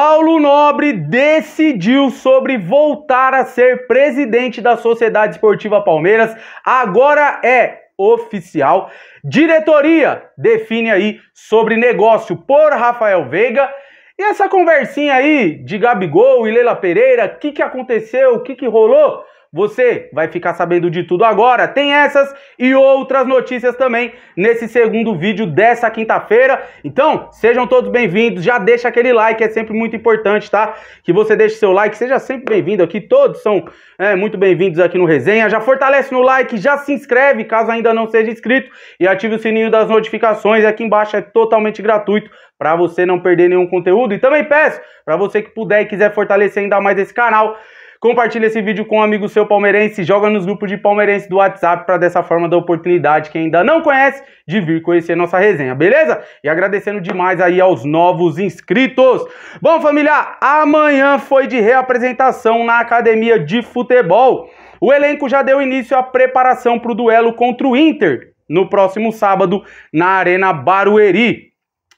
Paulo Nobre decidiu sobre voltar a ser presidente da Sociedade Esportiva Palmeiras. Agora é oficial. Diretoria define aí sobre negócio por Rafael Veiga. E essa conversinha aí de Gabigol e Leila Pereira, o que, que aconteceu, o que, que rolou? Você vai ficar sabendo de tudo agora. Tem essas e outras notícias também nesse segundo vídeo dessa quinta-feira. Então, sejam todos bem-vindos. Já deixa aquele like, é sempre muito importante, tá? Que você deixe seu like. Seja sempre bem-vindo aqui. Todos são é, muito bem-vindos aqui no Resenha. Já fortalece no like, já se inscreve caso ainda não seja inscrito e ative o sininho das notificações. Aqui embaixo é totalmente gratuito para você não perder nenhum conteúdo. E também peço para você que puder e quiser fortalecer ainda mais esse canal Compartilha esse vídeo com um amigo seu palmeirense, joga nos grupos de palmeirense do WhatsApp para dessa forma dar oportunidade quem ainda não conhece de vir conhecer nossa resenha, beleza? E agradecendo demais aí aos novos inscritos. Bom, família, amanhã foi de reapresentação na academia de futebol. O elenco já deu início à preparação para o duelo contra o Inter no próximo sábado na Arena Barueri.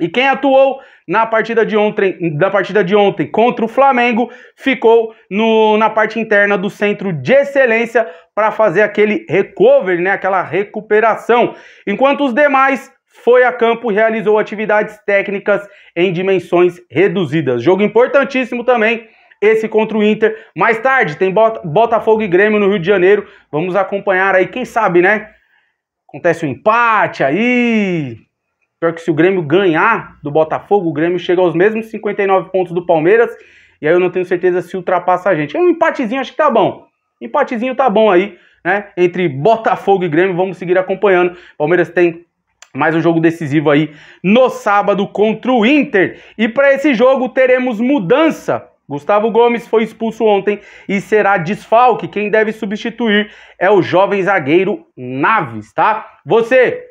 E quem atuou na partida de ontem, da partida de ontem contra o Flamengo ficou no, na parte interna do centro de excelência para fazer aquele recovery, né, aquela recuperação. Enquanto os demais foi a campo e realizou atividades técnicas em dimensões reduzidas. Jogo importantíssimo também esse contra o Inter. Mais tarde tem Botafogo e Grêmio no Rio de Janeiro. Vamos acompanhar aí, quem sabe, né? Acontece um empate aí, Pior que se o Grêmio ganhar do Botafogo, o Grêmio chega aos mesmos 59 pontos do Palmeiras. E aí eu não tenho certeza se ultrapassa a gente. É um empatezinho, acho que tá bom. Empatezinho tá bom aí, né? Entre Botafogo e Grêmio, vamos seguir acompanhando. Palmeiras tem mais um jogo decisivo aí no sábado contra o Inter. E para esse jogo teremos mudança. Gustavo Gomes foi expulso ontem e será desfalque. Quem deve substituir é o jovem zagueiro Naves, tá? Você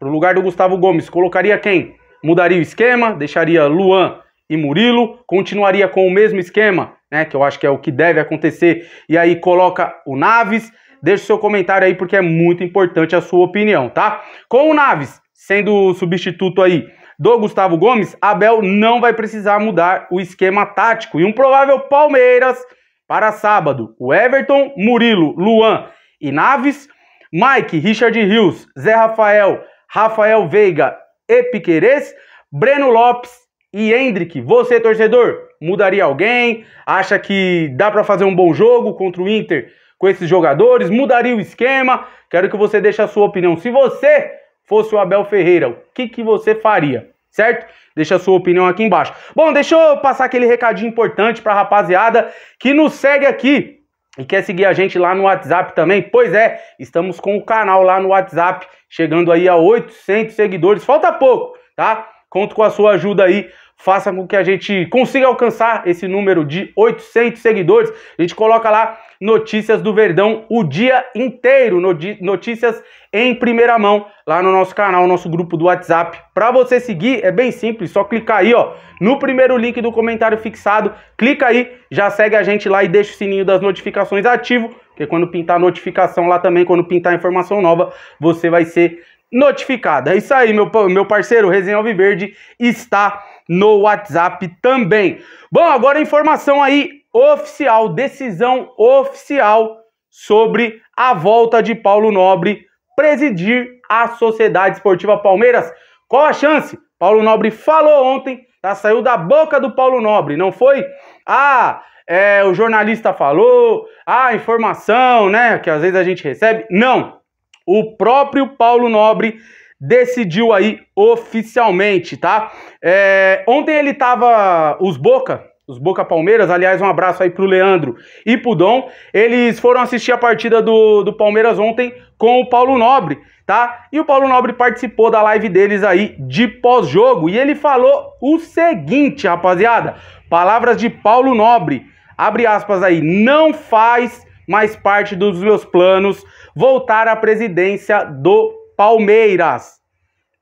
para o lugar do Gustavo Gomes, colocaria quem? Mudaria o esquema, deixaria Luan e Murilo, continuaria com o mesmo esquema, né? Que eu acho que é o que deve acontecer. E aí coloca o Naves. Deixe seu comentário aí porque é muito importante a sua opinião, tá? Com o Naves sendo substituto aí do Gustavo Gomes, Abel não vai precisar mudar o esquema tático. E um provável Palmeiras para sábado: o Everton, Murilo, Luan e Naves, Mike, Richard Rios, Zé Rafael, Rafael Veiga e Piquerez, Breno Lopes e Hendrick. Você, torcedor, mudaria alguém? Acha que dá para fazer um bom jogo contra o Inter com esses jogadores? Mudaria o esquema? Quero que você deixe a sua opinião. Se você fosse o Abel Ferreira, o que, que você faria? certo? Deixa a sua opinião aqui embaixo. Bom, deixa eu passar aquele recadinho importante para a rapaziada que nos segue aqui e quer seguir a gente lá no WhatsApp também. Pois é, estamos com o canal lá no WhatsApp chegando aí a 800 seguidores. Falta pouco, tá? Conto com a sua ajuda aí faça com que a gente consiga alcançar esse número de 800 seguidores. A gente coloca lá notícias do Verdão o dia inteiro, notícias em primeira mão lá no nosso canal, nosso grupo do WhatsApp. Para você seguir é bem simples, só clicar aí, ó, no primeiro link do comentário fixado, clica aí, já segue a gente lá e deixa o sininho das notificações ativo, porque quando pintar notificação lá também, quando pintar informação nova, você vai ser notificado. É isso aí, meu, meu parceiro, Resenha Alviverde está no WhatsApp também. Bom, agora informação aí oficial, decisão oficial sobre a volta de Paulo Nobre presidir a Sociedade Esportiva Palmeiras. Qual a chance? Paulo Nobre falou ontem, tá? Saiu da boca do Paulo Nobre, não foi? Ah, é, o jornalista falou, ah, informação, né? Que às vezes a gente recebe. Não. O próprio Paulo Nobre decidiu aí oficialmente, tá? É, ontem ele tava. Os Boca, os Boca Palmeiras, aliás, um abraço aí pro Leandro e pro Dom. Eles foram assistir a partida do, do Palmeiras ontem com o Paulo Nobre, tá? E o Paulo Nobre participou da live deles aí de pós-jogo. E ele falou o seguinte, rapaziada. Palavras de Paulo Nobre. Abre aspas aí. Não faz mais parte dos meus planos voltar à presidência do Palmeiras.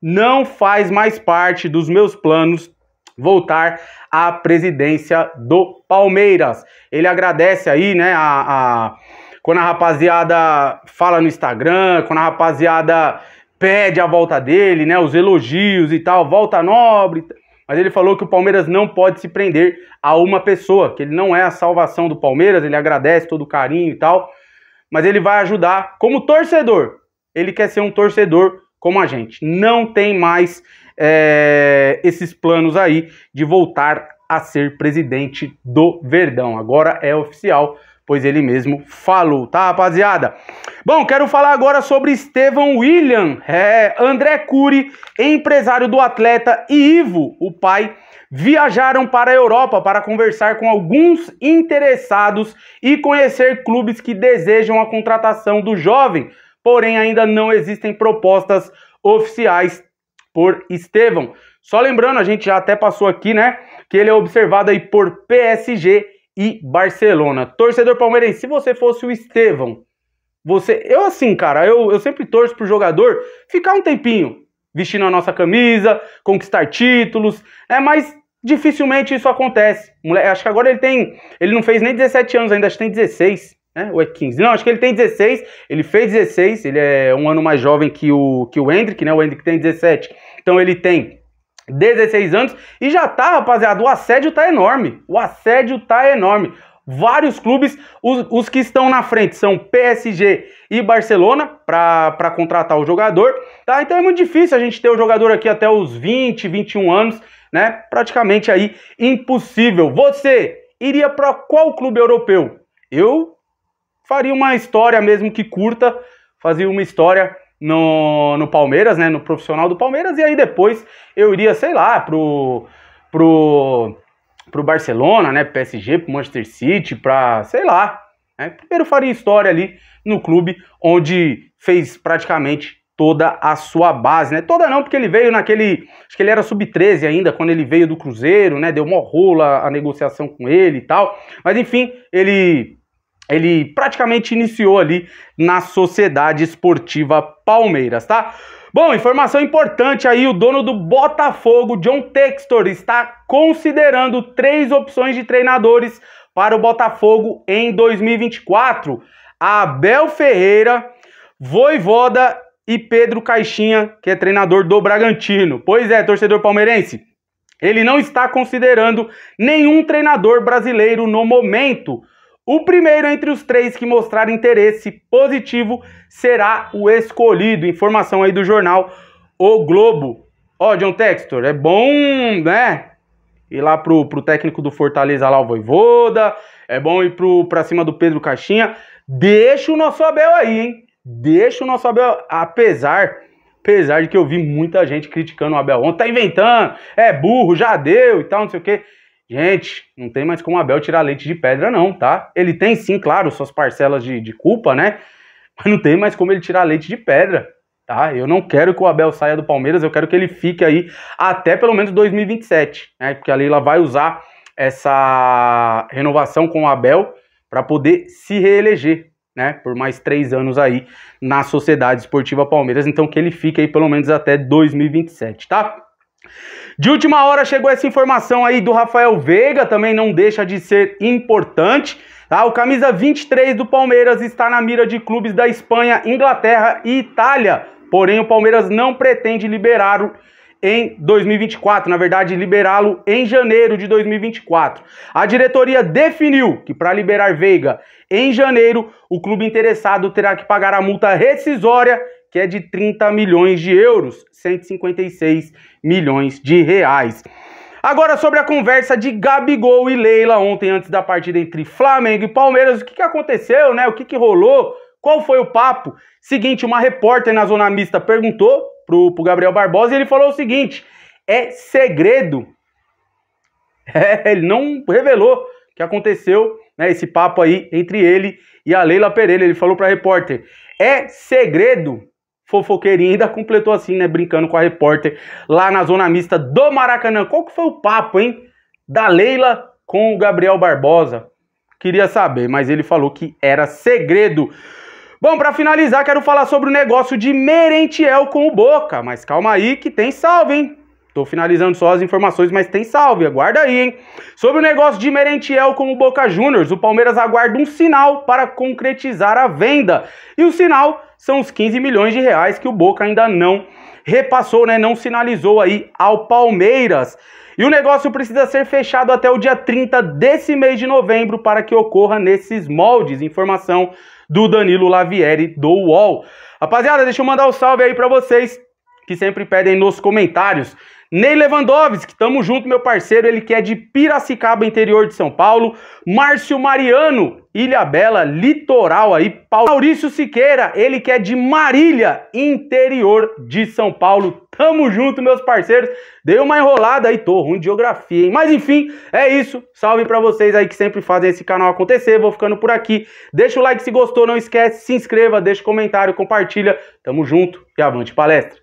Não faz mais parte dos meus planos voltar à presidência do Palmeiras. Ele agradece aí, né, a, a quando a rapaziada fala no Instagram, quando a rapaziada pede a volta dele, né, os elogios e tal, volta nobre. Mas ele falou que o Palmeiras não pode se prender a uma pessoa, que ele não é a salvação do Palmeiras, ele agradece todo o carinho e tal, mas ele vai ajudar como torcedor, ele quer ser um torcedor como a gente. Não tem mais é, esses planos aí de voltar a ser presidente do Verdão. Agora é oficial, pois ele mesmo falou, tá, rapaziada? Bom, quero falar agora sobre Estevão William, é, André Cury, empresário do atleta, e Ivo, o pai, viajaram para a Europa para conversar com alguns interessados e conhecer clubes que desejam a contratação do jovem porém ainda não existem propostas oficiais por Estevão. Só lembrando, a gente já até passou aqui, né, que ele é observado aí por PSG e Barcelona. Torcedor palmeirense, se você fosse o Estevão, você, eu assim, cara, eu, eu sempre torço pro jogador ficar um tempinho vestindo a nossa camisa, conquistar títulos, né, mas dificilmente isso acontece. Acho que agora ele tem, ele não fez nem 17 anos ainda, acho que tem 16 né? Ou é 15? Não, acho que ele tem 16. Ele fez 16, ele é um ano mais jovem que o, que o Hendrick, né? O Hendrick tem 17. Então ele tem 16 anos e já tá, rapaziada, o assédio tá enorme. O assédio tá enorme. Vários clubes, os, os que estão na frente são PSG e Barcelona para contratar o jogador, tá? Então é muito difícil a gente ter o jogador aqui até os 20, 21 anos, né? Praticamente aí impossível. Você iria para qual clube europeu? Eu faria uma história mesmo que curta, fazia uma história no, no Palmeiras, né, no profissional do Palmeiras, e aí depois eu iria, sei lá, pro, pro, pro Barcelona, né, PSG, pro Manchester City, pra, sei lá, né, primeiro faria história ali no clube onde fez praticamente toda a sua base, né, toda não, porque ele veio naquele, acho que ele era sub-13 ainda, quando ele veio do Cruzeiro, né, deu mó rola a negociação com ele e tal, mas enfim, ele ele praticamente iniciou ali na Sociedade Esportiva Palmeiras, tá? Bom, informação importante aí, o dono do Botafogo, John Textor, está considerando três opções de treinadores para o Botafogo em 2024. Abel Ferreira, Voivoda e Pedro Caixinha, que é treinador do Bragantino. Pois é, torcedor palmeirense, ele não está considerando nenhum treinador brasileiro no momento. O primeiro entre os três que mostrar interesse positivo será o escolhido. Informação aí do jornal O Globo. Ó, oh, John Textor, é bom, né? Ir lá pro, pro técnico do Fortaleza lá, o Voivoda. É bom ir pro, pra cima do Pedro Caixinha. Deixa o nosso Abel aí, hein? Deixa o nosso Abel. Apesar, apesar de que eu vi muita gente criticando o Abel ontem. Tá inventando, é burro, já deu e tal, não sei o quê. Gente, não tem mais como Abel tirar leite de pedra, não, tá? Ele tem sim, claro, suas parcelas de, de culpa, né? Mas não tem mais como ele tirar leite de pedra, tá? Eu não quero que o Abel saia do Palmeiras, eu quero que ele fique aí até pelo menos 2027, né? Porque a Leila vai usar essa renovação com o Abel para poder se reeleger, né? Por mais três anos aí na Sociedade Esportiva Palmeiras. Então que ele fique aí pelo menos até 2027, tá? De última hora chegou essa informação aí do Rafael Veiga, também não deixa de ser importante. Tá? O camisa 23 do Palmeiras está na mira de clubes da Espanha, Inglaterra e Itália. Porém, o Palmeiras não pretende liberá-lo em 2024, na verdade, liberá-lo em janeiro de 2024. A diretoria definiu que para liberar Veiga em janeiro, o clube interessado terá que pagar a multa rescisória que é de 30 milhões de euros, 156 milhões de reais. Agora sobre a conversa de Gabigol e Leila ontem antes da partida entre Flamengo e Palmeiras, o que, que aconteceu, né? O que, que rolou? Qual foi o papo? Seguinte, uma repórter na zona mista perguntou pro, pro Gabriel Barbosa e ele falou o seguinte: é segredo. É, ele não revelou o que aconteceu, né? Esse papo aí entre ele e a Leila Pereira. Ele falou para a repórter: é segredo fofoqueirinha, ainda completou assim, né, brincando com a repórter lá na zona mista do Maracanã. Qual que foi o papo, hein, da Leila com o Gabriel Barbosa? Queria saber, mas ele falou que era segredo. Bom, para finalizar, quero falar sobre o negócio de Merentiel com o Boca, mas calma aí que tem salve, hein? Tô finalizando só as informações, mas tem salve, aguarda aí, hein? Sobre o negócio de Merentiel com o Boca Juniors, o Palmeiras aguarda um sinal para concretizar a venda. E o sinal são os 15 milhões de reais que o Boca ainda não repassou, né? Não sinalizou aí ao Palmeiras. E o negócio precisa ser fechado até o dia 30 desse mês de novembro para que ocorra nesses moldes. Informação do Danilo Lavieri do UOL. Rapaziada, deixa eu mandar um salve aí para vocês que sempre pedem nos comentários. Ney Lewandowski, tamo junto, meu parceiro, ele que é de Piracicaba, interior de São Paulo. Márcio Mariano, Ilha Bela, litoral aí. Maurício Siqueira, ele que é de Marília, interior de São Paulo. Tamo junto, meus parceiros. Dei uma enrolada aí, tô ruim de geografia, hein? Mas enfim, é isso. Salve para vocês aí que sempre fazem esse canal acontecer. Vou ficando por aqui. Deixa o like se gostou, não esquece, se inscreva, deixa o comentário, compartilha. Tamo junto e avante palestra.